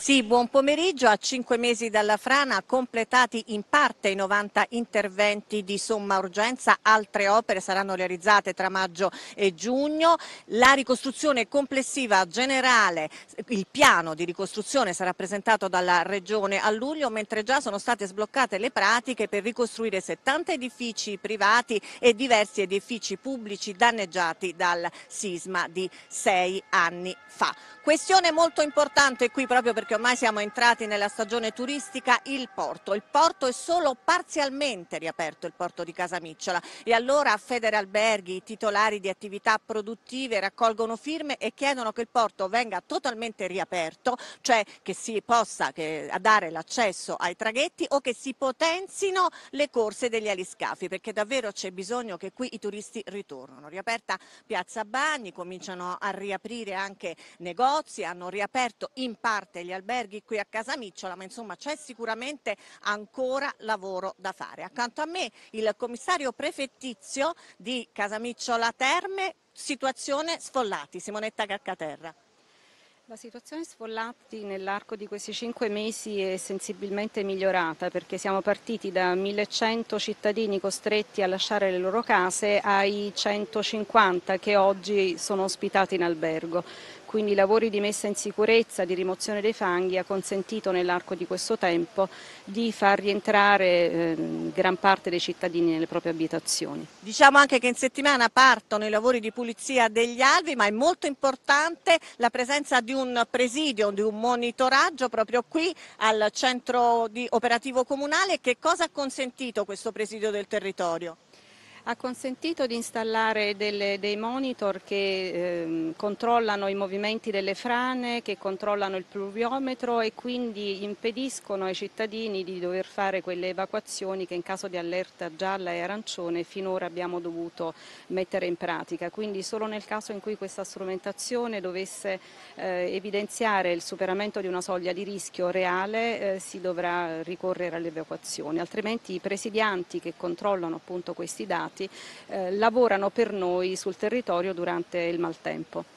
Sì, buon pomeriggio. A cinque mesi dalla frana, completati in parte i 90 interventi di somma urgenza. Altre opere saranno realizzate tra maggio e giugno. La ricostruzione complessiva generale, il piano di ricostruzione sarà presentato dalla Regione a luglio, mentre già sono state sbloccate le pratiche per ricostruire 70 edifici privati e diversi edifici pubblici danneggiati dal sisma di sei anni fa. Questione molto importante qui proprio perché perché ormai siamo entrati nella stagione turistica, il porto. Il porto è solo parzialmente riaperto, il porto di Casamicciola. E allora Federalberghi, i titolari di attività produttive raccolgono firme e chiedono che il porto venga totalmente riaperto, cioè che si possa che, dare l'accesso ai traghetti o che si potenzino le corse degli aliscafi, perché davvero c'è bisogno che qui i turisti ritornino. Riaperta Piazza Bagni, cominciano a riaprire anche negozi, hanno riaperto in parte gli aliscafi alberghi qui a casa Micciola, ma insomma c'è sicuramente ancora lavoro da fare. Accanto a me il commissario prefettizio di Casa Micciola Terme, situazione sfollati, Simonetta Caccaterra. La situazione sfollati nell'arco di questi cinque mesi è sensibilmente migliorata perché siamo partiti da 1100 cittadini costretti a lasciare le loro case ai 150 che oggi sono ospitati in albergo. Quindi i lavori di messa in sicurezza, di rimozione dei fanghi ha consentito nell'arco di questo tempo di far rientrare eh, gran parte dei cittadini nelle proprie abitazioni. Diciamo anche che in settimana partono i lavori di pulizia degli alvi ma è molto importante la presenza di un un presidio, di un monitoraggio proprio qui al centro operativo comunale. Che cosa ha consentito questo presidio del territorio? ha consentito di installare delle, dei monitor che eh, controllano i movimenti delle frane, che controllano il pluviometro e quindi impediscono ai cittadini di dover fare quelle evacuazioni che in caso di allerta gialla e arancione finora abbiamo dovuto mettere in pratica. Quindi solo nel caso in cui questa strumentazione dovesse eh, evidenziare il superamento di una soglia di rischio reale eh, si dovrà ricorrere all'evacuazione, altrimenti i presidianti che controllano appunto questi dati impianti eh, lavorano per noi sul territorio durante il maltempo.